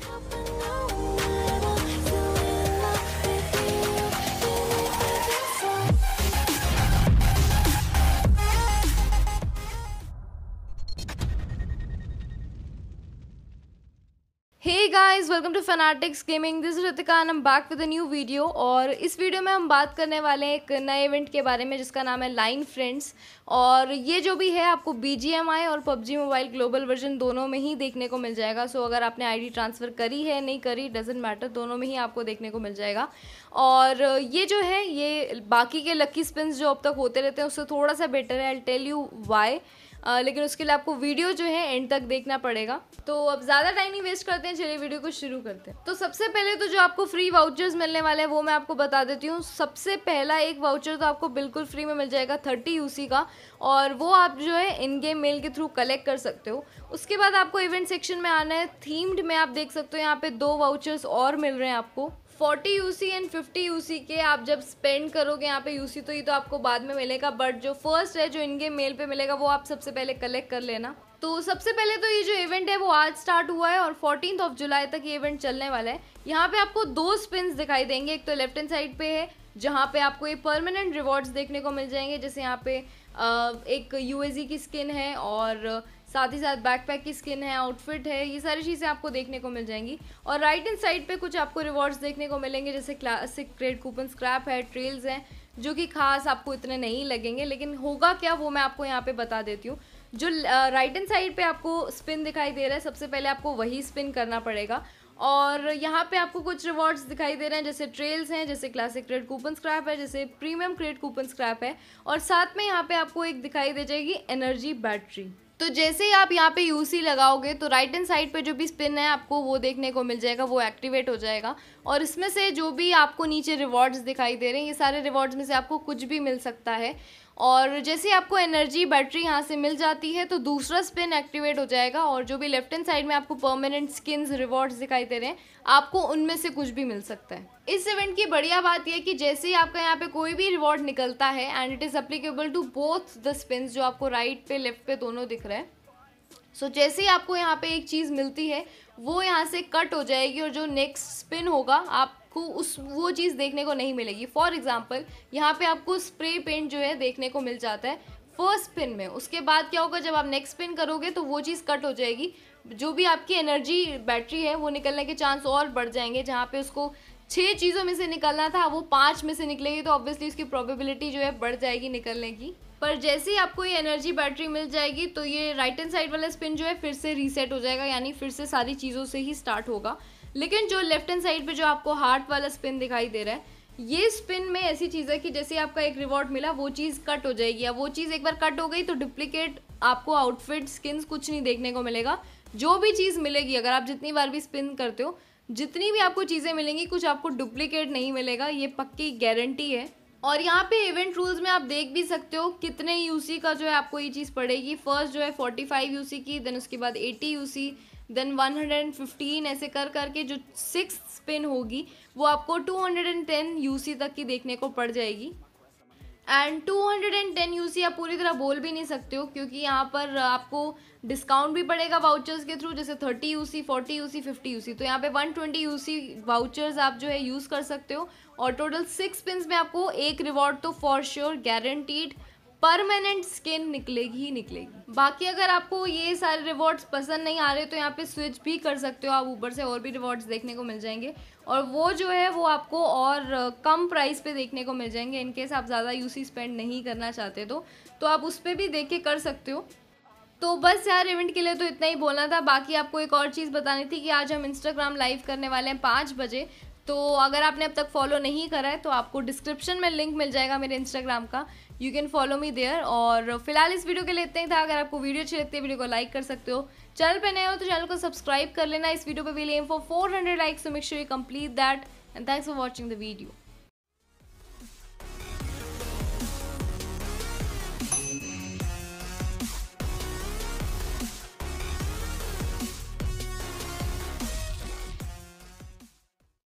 tough hey guys welcome to fanatics gaming this Ritika and am back with a new video और इस video में हम बात करने वाले हैं एक नए इवेंट के बारे में जिसका नाम है लाइन फ्रेंड्स और ये जो भी है आपको बी जी एम आई और पबजी मोबाइल ग्लोबल वर्जन दोनों में ही देखने को मिल जाएगा सो so, अगर आपने आई डी ट्रांसफ़र करी है नहीं करी डजेंट मैटर दोनों में ही आपको देखने को मिल जाएगा और ये जो है ये बाकी के लक्की स्पिन जो अब तक होते रहते हैं उससे थोड़ा सा बेटर है I tell you why ah, लेकिन उसके लिए आपको वीडियो जो है एंड तक देखना पड़ेगा तो अब ज़्यादा टाइम नहीं वेस्ट करते हैं चलिए वीडियो को शुरू करते हैं तो सबसे पहले तो जो आपको फ्री वाउचर्स मिलने वाले हैं वो मैं आपको बता देती हूँ सबसे पहला एक वाउचर तो आपको बिल्कुल फ्री में मिल जाएगा थर्टी यू का और वो आप जो है इन गेम मेल के थ्रू कलेक्ट कर सकते हो उसके बाद आपको इवेंट सेक्शन में आना है थीम्ड में आप देख सकते हो यहाँ पे दो वाउचर्स और मिल रहे हैं आपको forty U C and fifty U C के आप जब स्पेंड करोगे यहाँ पे यू सी तो ये तो आपको बाद में मिलेगा बट जो फर्स्ट है जो इनके मेल पे मिलेगा वो आप सबसे पहले कलेक्ट कर लेना तो सबसे पहले तो ये जो इवेंट है वो आज स्टार्ट हुआ है और फोर्टीन ऑफ जुलाई तक ये इवेंट चलने वाला है यहाँ पे आपको दो स्पिन दिखाई देंगे एक तो लेफ्ट हैंड साइड पे है जहाँ पे आपको ये परमानेंट रिवॉर्ड्स देखने को मिल जाएंगे जैसे यहाँ पे एक यू की स्किन है और साथ ही साथ बैकपैक की स्किन है आउटफिट है ये सारी चीज़ें आपको देखने को मिल जाएंगी और राइट एंड साइड पे कुछ आपको रिवॉर्ड्स देखने को मिलेंगे जैसे क्लासिक क्रेड कूपन स्क्रैप है ट्रेल्स हैं जो कि खास आपको इतने नहीं लगेंगे लेकिन होगा क्या वो मैं आपको यहाँ पे बता देती हूँ जो राइट एंड साइड पर आपको स्पिन दिखाई दे रहा है सबसे पहले आपको वही स्पिन करना पड़ेगा और यहाँ पे आपको कुछ रिवॉर्ड्स दिखाई दे रहे हैं जैसे ट्रेल्स हैं जैसे क्लासिक क्रेड कूपन स्क्रैप है जैसे प्रीमियम क्रेड कूपन स्क्रैप है और साथ में यहाँ पे आपको एक दिखाई दे जाएगी एनर्जी बैटरी तो जैसे ही आप यहाँ पे यूसी लगाओगे तो राइट हैंड साइड पे जो भी स्पिन है आपको वो देखने को मिल जाएगा वो एक्टिवेट हो जाएगा और इसमें से जो भी आपको नीचे रिवॉर्ड्स दिखाई दे रहे हैं ये सारे रिवॉर्ड्स में से आपको कुछ भी मिल सकता है और जैसे आपको एनर्जी बैटरी यहाँ से मिल जाती है तो दूसरा स्पिन एक्टिवेट हो जाएगा और जो भी लेफ्ट हैंड साइड में आपको परमानेंट स्किन्स रिवॉर्ड्स दिखाई दे रहे हैं आपको उनमें से कुछ भी मिल सकता है इस इवेंट की बढ़िया बात यह कि जैसे ही आपका यहाँ पे कोई भी रिवॉर्ड निकलता है and it is applicable to both the spin जो आपको राइट पे लेफ्ट पे दोनों दिख रहे हैं सो so, जैसे ही आपको यहाँ पे एक चीज़ मिलती है वो यहाँ से कट हो जाएगी और जो नेक्स्ट स्पिन होगा आप आपको उस वो चीज़ देखने को नहीं मिलेगी फॉर एग्ज़ाम्पल यहाँ पे आपको स्प्रे पेंट जो है देखने को मिल जाता है फर्स्ट पिन में उसके बाद क्या होगा जब आप नेक्स्ट पिन करोगे तो वो चीज़ कट हो जाएगी जो भी आपकी एनर्जी बैटरी है वो निकलने के चांस और बढ़ जाएंगे जहाँ पे उसको छः चीज़ों में से निकलना था वो पाँच में से निकलेगी तो ऑब्वियसली उसकी प्रोबेबिलिटी जो है बढ़ जाएगी निकलने की पर जैसे ही आपको ये एनर्जी बैटरी मिल जाएगी तो ये राइट एंड साइड वाला स्पिन जो है फिर से रीसेट हो जाएगा यानी फिर से सारी चीज़ों से ही स्टार्ट होगा लेकिन जो लेफ्ट एंड साइड पे जो आपको हार्ट वाला स्पिन दिखाई दे रहा है ये स्पिन में ऐसी चीज़ है कि जैसे आपका एक रिवॉर्ड मिला वो चीज़ कट हो जाएगी या वो चीज़ एक बार कट हो गई तो डुप्लीकेट आपको आउटफिट स्किन्स कुछ नहीं देखने को मिलेगा जो भी चीज़ मिलेगी अगर आप जितनी बार भी स्पिन करते हो जितनी भी आपको चीज़ें मिलेंगी कुछ आपको डुप्लीकेट नहीं मिलेगा ये पक्की गारंटी है और यहाँ पे इवेंट रूल्स में आप देख भी सकते हो कितने यूसी का जो है आपको ये चीज़ पड़ेगी फर्स्ट जो है 45 यूसी की देन उसके बाद 80 यूसी देन 115 ऐसे कर करके जो सिक्स स्पिन होगी वो आपको 210 यूसी तक की देखने को पड़ जाएगी एंड 210 यूसी आप पूरी तरह बोल भी नहीं सकते हो क्योंकि यहाँ पर आपको डिस्काउंट भी पड़ेगा वाउचर्स के थ्रू जैसे 30 यूसी 40 यूसी 50 यूसी तो यहाँ पे 120 यूसी वाउचर्स आप जो है यूज़ कर सकते हो और टोटल सिक्स पिन में आपको एक रिवॉर्ड तो for sure guaranteed permanent skin निकलेगी ही निकलेगी बाकी अगर आपको ये सारे रिवॉर्ड्स पसंद नहीं आ रहे तो यहाँ पे स्विच भी कर सकते हो आप ऊपर से और भी रिवॉर्ड्स देखने को मिल जाएंगे और वो जो है वो आपको और कम प्राइस पे देखने को मिल जाएंगे इनकेस आप ज़्यादा यूसी स्पेंड नहीं करना चाहते तो, तो आप उस पर भी देख के कर सकते हो तो बस यार इवेंट के लिए तो इतना ही बोलना था बाकी आपको एक और चीज़ बतानी थी कि आज हम इंस्टाग्राम लाइव करने वाले हैं पाँच बजे तो अगर आपने अब तक फॉलो नहीं करा है तो आपको डिस्क्रिप्शन में लिंक मिल जाएगा मेरे इंस्टाग्राम का you can follow me there और फिलहाल इस वीडियो के लिए इतना ही था अगर आपको वीडियो अच्छी लगती है वीडियो को लाइक कर सकते हो चैनल पर नए हो तो चैनल को सब्सक्राइब कर लेना इस वीडियो पर we'll aim for four hundred likes to make sure you complete that and thanks for watching the video